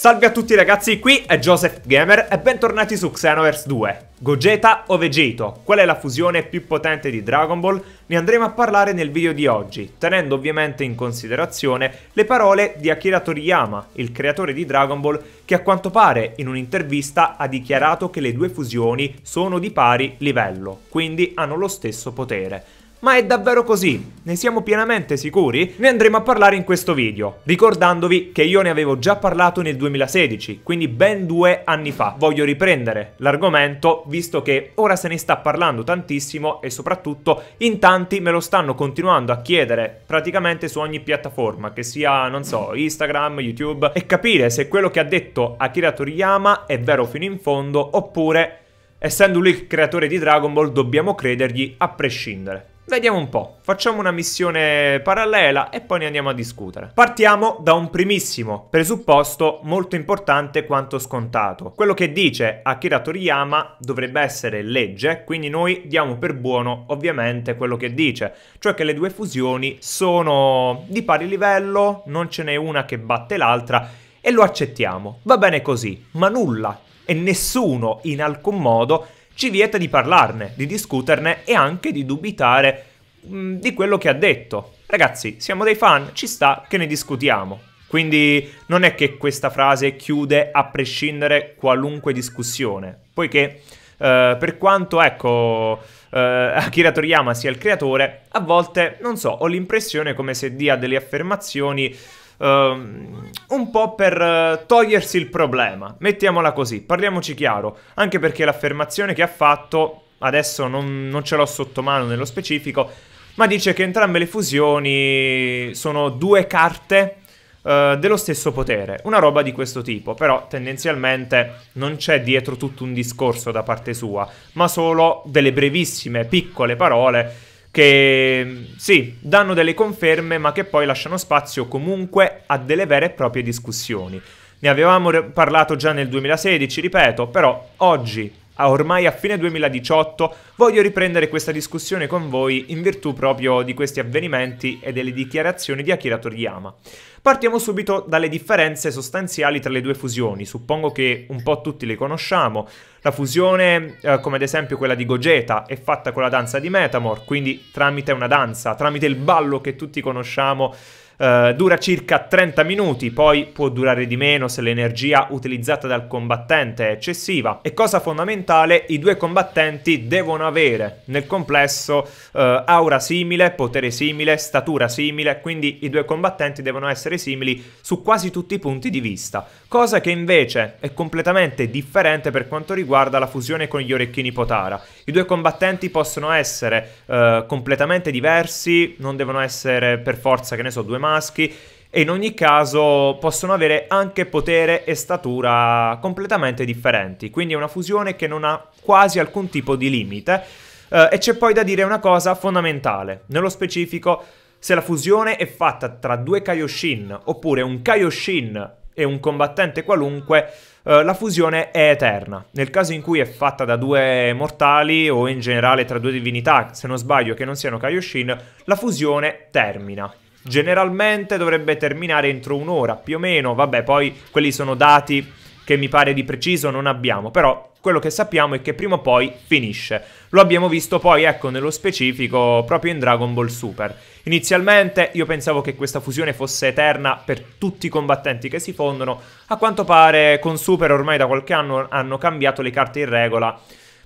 Salve a tutti ragazzi, qui è Joseph Gamer e bentornati su Xenoverse 2. Gogeta o Vegeto? Qual è la fusione più potente di Dragon Ball? Ne andremo a parlare nel video di oggi, tenendo ovviamente in considerazione le parole di Akira Toriyama, il creatore di Dragon Ball, che a quanto pare in un'intervista ha dichiarato che le due fusioni sono di pari livello, quindi hanno lo stesso potere. Ma è davvero così? Ne siamo pienamente sicuri? Ne andremo a parlare in questo video, ricordandovi che io ne avevo già parlato nel 2016, quindi ben due anni fa. Voglio riprendere l'argomento, visto che ora se ne sta parlando tantissimo e soprattutto in tanti me lo stanno continuando a chiedere praticamente su ogni piattaforma, che sia, non so, Instagram, YouTube, e capire se quello che ha detto Akira Toriyama è vero fino in fondo oppure... Essendo lui il creatore di Dragon Ball dobbiamo credergli a prescindere. Vediamo un po', facciamo una missione parallela e poi ne andiamo a discutere. Partiamo da un primissimo presupposto molto importante quanto scontato. Quello che dice Akira Toriyama dovrebbe essere legge, quindi noi diamo per buono ovviamente quello che dice, cioè che le due fusioni sono di pari livello, non ce n'è una che batte l'altra e lo accettiamo. Va bene così, ma nulla e nessuno in alcun modo ci vieta di parlarne, di discuterne e anche di dubitare Mm, di quello che ha detto. Ragazzi, siamo dei fan, ci sta che ne discutiamo. Quindi non è che questa frase chiude a prescindere qualunque discussione, poiché eh, per quanto, ecco, eh, Akira Toriyama sia il creatore, a volte, non so, ho l'impressione come se dia delle affermazioni Uh, un po' per uh, togliersi il problema. Mettiamola così, parliamoci chiaro, anche perché l'affermazione che ha fatto, adesso non, non ce l'ho sotto mano nello specifico, ma dice che entrambe le fusioni sono due carte eh, dello stesso potere, una roba di questo tipo, però tendenzialmente non c'è dietro tutto un discorso da parte sua, ma solo delle brevissime, piccole parole che sì, danno delle conferme, ma che poi lasciano spazio comunque a delle vere e proprie discussioni. Ne avevamo parlato già nel 2016, ripeto, però oggi ormai a fine 2018, voglio riprendere questa discussione con voi in virtù proprio di questi avvenimenti e delle dichiarazioni di Akira Toriyama. Partiamo subito dalle differenze sostanziali tra le due fusioni, suppongo che un po' tutti le conosciamo. La fusione, eh, come ad esempio quella di Gogeta, è fatta con la danza di Metamor, quindi tramite una danza, tramite il ballo che tutti conosciamo eh, dura circa 30 minuti, poi può durare di meno se l'energia utilizzata dal combattente è eccessiva. E cosa fondamentale, i due combattenti devono avere nel complesso uh, aura simile, potere simile, statura simile, quindi i due combattenti devono essere simili su quasi tutti i punti di vista. Cosa che invece è completamente differente per quanto riguarda la fusione con gli orecchini Potara. I due combattenti possono essere uh, completamente diversi, non devono essere per forza, che ne so, due mani maschi e in ogni caso possono avere anche potere e statura completamente differenti, quindi è una fusione che non ha quasi alcun tipo di limite. Eh, e c'è poi da dire una cosa fondamentale, nello specifico se la fusione è fatta tra due Kaioshin oppure un Kaioshin e un combattente qualunque, eh, la fusione è eterna. Nel caso in cui è fatta da due mortali o in generale tra due divinità, se non sbaglio che non siano Kaioshin, la fusione termina. Generalmente dovrebbe terminare entro un'ora, più o meno. Vabbè, poi quelli sono dati che mi pare di preciso non abbiamo, però quello che sappiamo è che prima o poi finisce. Lo abbiamo visto poi, ecco, nello specifico, proprio in Dragon Ball Super. Inizialmente io pensavo che questa fusione fosse eterna per tutti i combattenti che si fondono, a quanto pare con Super ormai da qualche anno hanno cambiato le carte in regola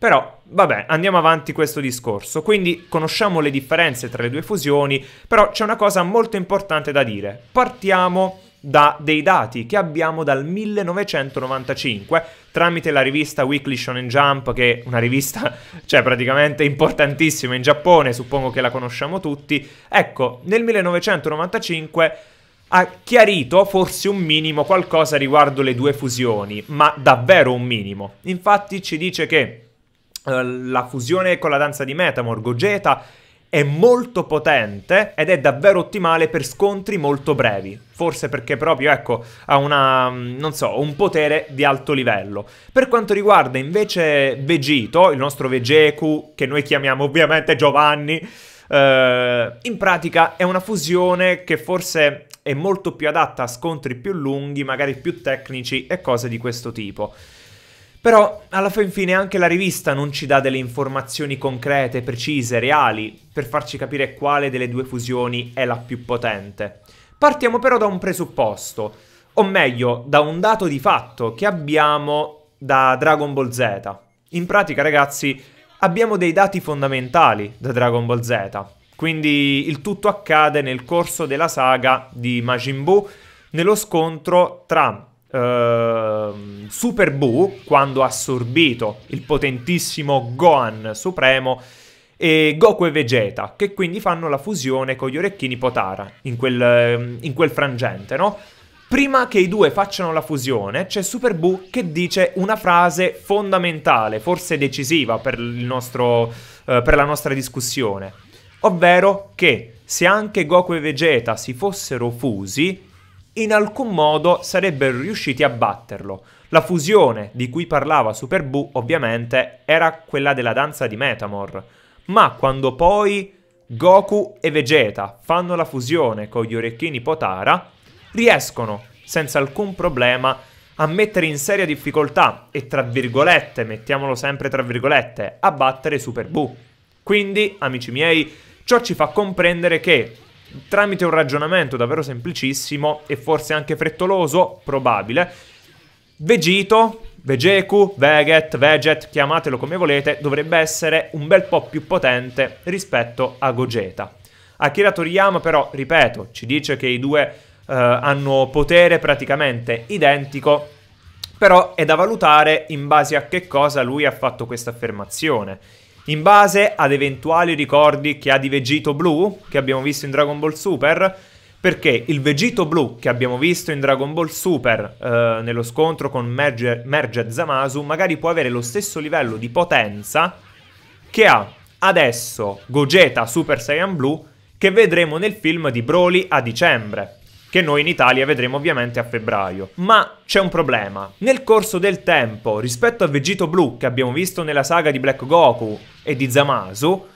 però, vabbè, andiamo avanti questo discorso. Quindi conosciamo le differenze tra le due fusioni, però c'è una cosa molto importante da dire. Partiamo da dei dati che abbiamo dal 1995 tramite la rivista Weekly Shonen Jump che è una rivista cioè praticamente importantissima in Giappone, suppongo che la conosciamo tutti. Ecco, nel 1995 ha chiarito forse un minimo qualcosa riguardo le due fusioni, ma davvero un minimo. Infatti ci dice che eh, la fusione con la danza di Metamor, Gogeta, è molto potente ed è davvero ottimale per scontri molto brevi. Forse perché proprio, ecco, ha una, mm, non so, un potere di alto livello. Per quanto riguarda invece Vegito, il nostro Vegeku, che noi chiamiamo ovviamente Giovanni, eh, in pratica è una fusione che forse è molto più adatta a scontri più lunghi, magari più tecnici e cose di questo tipo. Però alla fin fine anche la rivista non ci dà delle informazioni concrete, precise, reali, per farci capire quale delle due fusioni è la più potente. Partiamo però da un presupposto, o meglio, da un dato di fatto che abbiamo da Dragon Ball Z. In pratica, ragazzi, abbiamo dei dati fondamentali da Dragon Ball Z. Quindi il tutto accade nel corso della saga di Majin Buu, nello scontro tra Uh, Super Buu quando ha assorbito il potentissimo Gohan Supremo e Goku e Vegeta che quindi fanno la fusione con gli orecchini Potara in quel, ehm, in quel frangente, no? Prima che i due facciano la fusione c'è Super Buu che dice una frase fondamentale, forse decisiva per, nostro, uh, per la nostra discussione, ovvero che se anche Goku e Vegeta si fossero fusi, in alcun modo sarebbero riusciti a batterlo. La fusione di cui parlava Super Boo, ovviamente, era quella della danza di Metamor. Ma quando poi Goku e Vegeta fanno la fusione con gli orecchini Potara, riescono senza alcun problema a mettere in seria difficoltà e tra virgolette, mettiamolo sempre tra virgolette, a battere Super Boo. Quindi, amici miei, ciò ci fa comprendere che tramite un ragionamento davvero semplicissimo e forse anche frettoloso, probabile, Vegito, Vegeku, Veget, Veget, chiamatelo come volete, dovrebbe essere un bel po' più potente rispetto a Gogeta. Akira Toriyama però, ripeto, ci dice che i due eh, hanno potere praticamente identico, però è da valutare in base a che cosa lui ha fatto questa affermazione in base ad eventuali ricordi che ha di Vegito Blu, che abbiamo visto in Dragon Ball Super, perché il Vegito Blu che abbiamo visto in Dragon Ball Super eh, nello scontro con Merge, Zamasu magari può avere lo stesso livello di potenza che ha adesso Gogeta Super Saiyan Blu che vedremo nel film di Broly a dicembre che noi in Italia vedremo ovviamente a febbraio. Ma c'è un problema. Nel corso del tempo, rispetto a Vegito Blu che abbiamo visto nella saga di Black Goku e di Zamasu,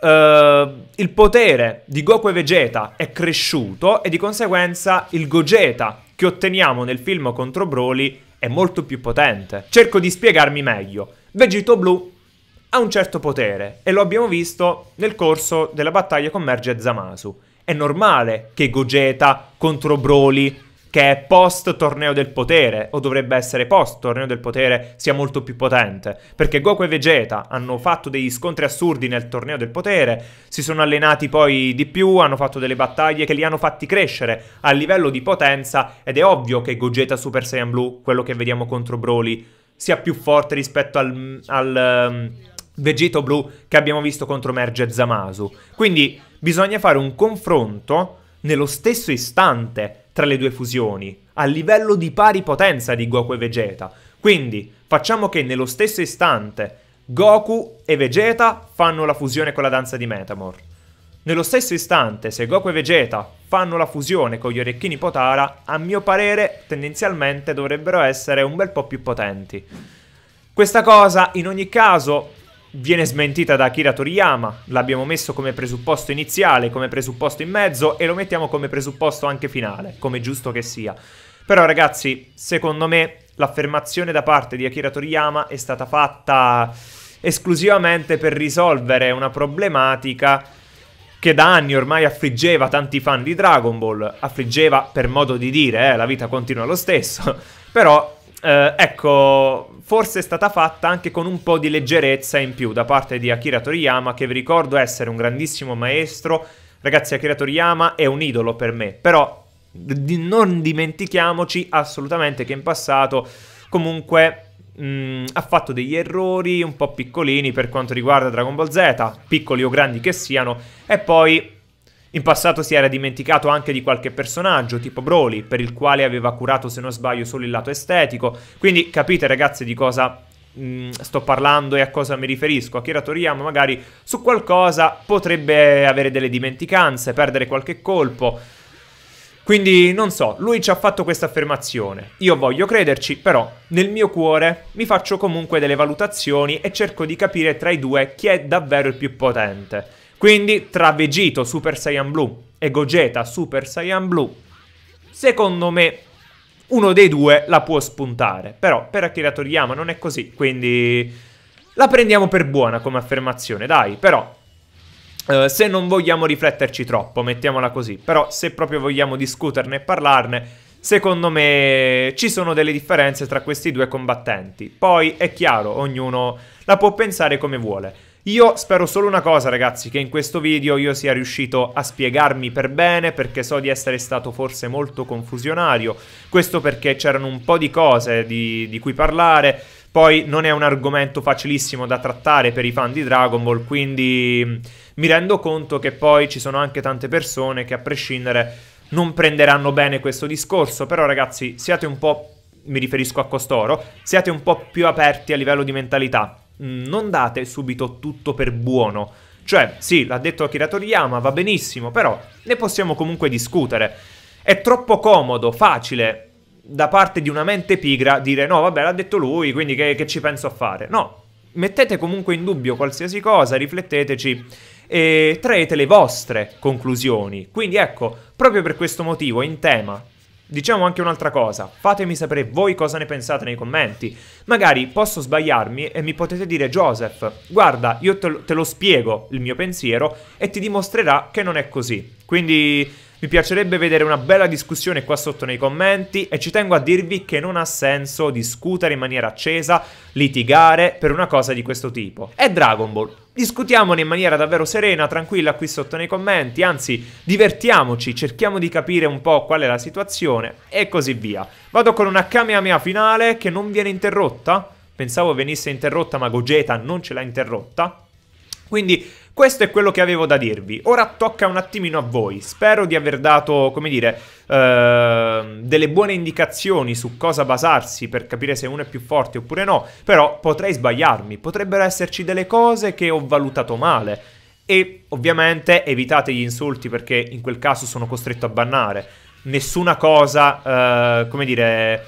eh, il potere di Goku e Vegeta è cresciuto e di conseguenza il Gogeta che otteniamo nel film contro Broly è molto più potente. Cerco di spiegarmi meglio. Vegito Blu ha un certo potere e lo abbiamo visto nel corso della battaglia con Merge e Zamasu è normale che Gogeta contro Broly che è post torneo del potere, o dovrebbe essere post torneo del potere, sia molto più potente. Perché Goku e Vegeta hanno fatto degli scontri assurdi nel torneo del potere, si sono allenati poi di più, hanno fatto delle battaglie che li hanno fatti crescere a livello di potenza, ed è ovvio che Gogeta Super Saiyan Blue, quello che vediamo contro Broly, sia più forte rispetto al... al ehm, Vegito blu che abbiamo visto contro Merge Zamasu. Quindi bisogna fare un confronto nello stesso istante tra le due fusioni, a livello di pari potenza di Goku e Vegeta. Quindi facciamo che nello stesso istante Goku e Vegeta fanno la fusione con la danza di Metamor. Nello stesso istante, se Goku e Vegeta fanno la fusione con gli orecchini Potara, a mio parere tendenzialmente dovrebbero essere un bel po' più potenti. Questa cosa, in ogni caso, viene smentita da Akira Toriyama, l'abbiamo messo come presupposto iniziale, come presupposto in mezzo e lo mettiamo come presupposto anche finale, come giusto che sia. Però ragazzi, secondo me l'affermazione da parte di Akira Toriyama è stata fatta esclusivamente per risolvere una problematica che da anni ormai affliggeva tanti fan di Dragon Ball, affliggeva per modo di dire, eh, la vita continua lo stesso, però eh, ecco, forse è stata fatta anche con un po' di leggerezza in più da parte di Akira Toriyama, che vi ricordo essere un grandissimo maestro. Ragazzi, Akira Toriyama è un idolo per me, però non dimentichiamoci assolutamente che in passato comunque Mm, ha fatto degli errori un po' piccolini per quanto riguarda Dragon Ball Z, piccoli o grandi che siano, e poi in passato si era dimenticato anche di qualche personaggio, tipo Broly, per il quale aveva curato se non sbaglio solo il lato estetico, quindi capite ragazzi di cosa mh, mm, sto parlando e a cosa mi riferisco. Akira Toriyama magari su qualcosa potrebbe avere delle dimenticanze, perdere qualche colpo, quindi non so, lui ci ha fatto questa affermazione. Io voglio crederci, però nel mio cuore mi faccio comunque delle valutazioni e cerco di capire tra i due chi è davvero il più potente. Quindi tra Vegito Super Saiyan Blue e Gogeta Super Saiyan Blue, secondo me uno dei due la può spuntare. Però per Akira Toriyama non è così, quindi la prendiamo per buona come affermazione, dai, però... Eh, se non vogliamo rifletterci troppo, mettiamola così, però se proprio vogliamo discuterne e parlarne, secondo me ci sono delle differenze tra questi due combattenti. Poi è chiaro, ognuno la può pensare come vuole. Io spero solo una cosa ragazzi, che in questo video io sia riuscito a spiegarmi per bene perché so di essere stato forse molto confusionario, questo perché c'erano un po' di cose di, di cui parlare, poi non è un argomento facilissimo da trattare per i fan di Dragon Ball, quindi mm, mi rendo conto che poi ci sono anche tante persone che a prescindere non prenderanno bene questo discorso, però ragazzi siate un po', mi riferisco a costoro, siate un po' più aperti a livello di mentalità. Mm, non date subito tutto per buono. Cioè, sì, l'ha detto Akira Toriyama, va benissimo, però ne possiamo comunque discutere. È troppo comodo, facile, da parte di una mente pigra dire no, vabbè, l'ha detto lui, quindi che, che ci penso a fare? No, mettete comunque in dubbio qualsiasi cosa, rifletteteci e traete le vostre conclusioni. Quindi ecco, proprio per questo motivo, in tema, Diciamo anche un'altra cosa, fatemi sapere voi cosa ne pensate nei commenti. Magari posso sbagliarmi e mi potete dire Joseph, guarda, io te lo, spiego il mio pensiero e ti dimostrerà che non è così. Quindi mi piacerebbe vedere una bella discussione qua sotto nei commenti e ci tengo a dirvi che non ha senso discutere in maniera accesa, litigare per una cosa di questo tipo. È Dragon Ball. Discutiamone in maniera davvero serena, tranquilla qui sotto nei commenti, anzi divertiamoci, cerchiamo di capire un po' qual è la situazione e così via. Vado con una Kamehameha finale che non viene interrotta, pensavo venisse interrotta ma Gogeta non ce l'ha interrotta, quindi questo è quello che avevo da dirvi. Ora tocca un attimino a voi. Spero di aver dato, come dire, eh, delle buone indicazioni su cosa basarsi per capire se uno è più forte oppure no. Però potrei sbagliarmi, potrebbero esserci delle cose che ho valutato male. E ovviamente evitate gli insulti perché in quel caso sono costretto a bannare. Nessuna cosa, eh, come dire,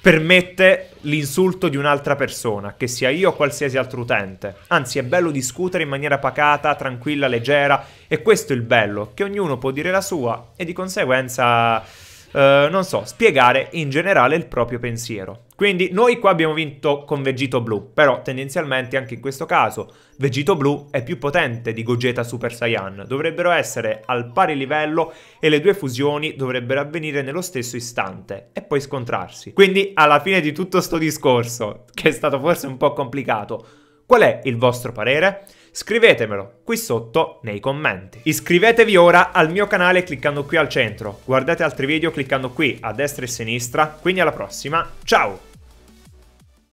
permette l'insulto di un'altra persona, che sia io o qualsiasi altro utente. Anzi, è bello discutere in maniera pacata, tranquilla, leggera, e questo è il bello, che ognuno può dire la sua e di conseguenza, eh, non so, spiegare in generale il proprio pensiero. Quindi noi qua abbiamo vinto con Vegito Blu, però tendenzialmente anche in questo caso Vegito Blu è più potente di Gogeta Super Saiyan, dovrebbero essere al pari livello e le due fusioni dovrebbero avvenire nello stesso istante e poi scontrarsi. Quindi alla fine di tutto sto discorso, che è stato forse un po' complicato, qual è il vostro parere? Scrivetemelo qui sotto nei commenti. Iscrivetevi ora al mio canale cliccando qui al centro, guardate altri video cliccando qui a destra e a sinistra, quindi alla prossima, ciao!